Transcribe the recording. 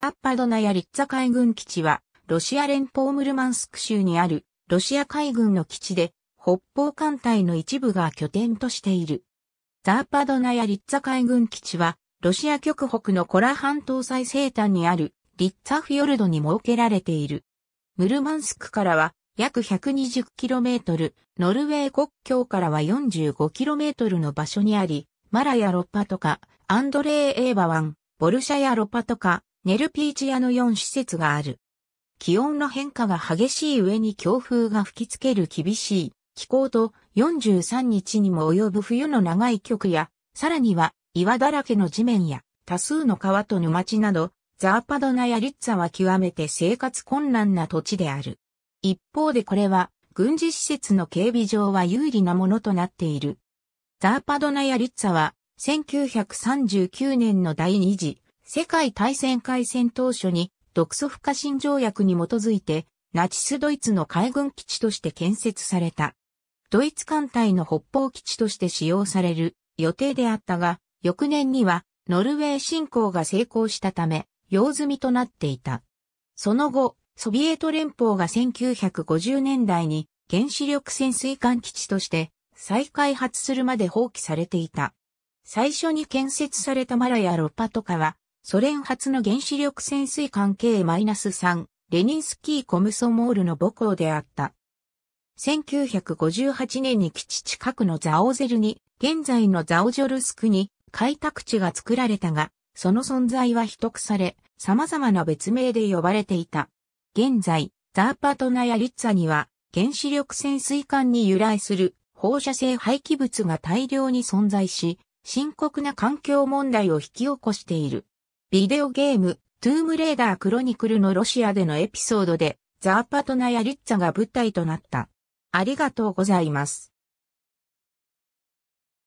アッパドナやリッツァ海軍基地は、ロシア連邦ムルマンスク州にある、ロシア海軍の基地で、北方艦隊の一部が拠点としている。ザーパドナやリッツァ海軍基地は、ロシア極北のコラ半島最西端にあるリッツァフィヨルドに設けられている。ムルマンスクからは約 120km、ノルウェー国境からは 45km の場所にあり、マラヤロッパとか、アンドレー・エーバ湾、ボルシャヤロッパとか、ネルピーチアの4施設がある。気温の変化が激しい上に強風が吹きつける厳しい気候と43日にも及ぶ冬の長い曲や、さらには岩だらけの地面や多数の川と沼地など、ザーパドナやリッツァは極めて生活困難な土地である。一方でこれは軍事施設の警備上は有利なものとなっている。ザーパドナやリッツァは1939年の第二次世界大戦開戦当初に独ソ不可侵条約に基づいてナチスドイツの海軍基地として建設された。ドイツ艦隊の北方基地として使用される予定であったが、翌年にはノルウェー侵攻が成功したため、用済みとなっていた。その後、ソビエト連邦が1950年代に原子力潜水艦基地として再開発するまで放棄されていた。最初に建設されたマラやロパトカはソ連初の原子力潜水艦 K-3、レニンスキー・コムソモールの母校であった。1958年に基地近くのザオゼルに、現在のザオジョルスクに開拓地が作られたが、その存在は秘匿され、様々な別名で呼ばれていた。現在、ザーパトナやリッツァには、原子力潜水艦に由来する放射性廃棄物が大量に存在し、深刻な環境問題を引き起こしている。ビデオゲーム、トゥームレーダークロニクルのロシアでのエピソードで、ザーパトナやリッツァが舞台となった。ありがとうございます。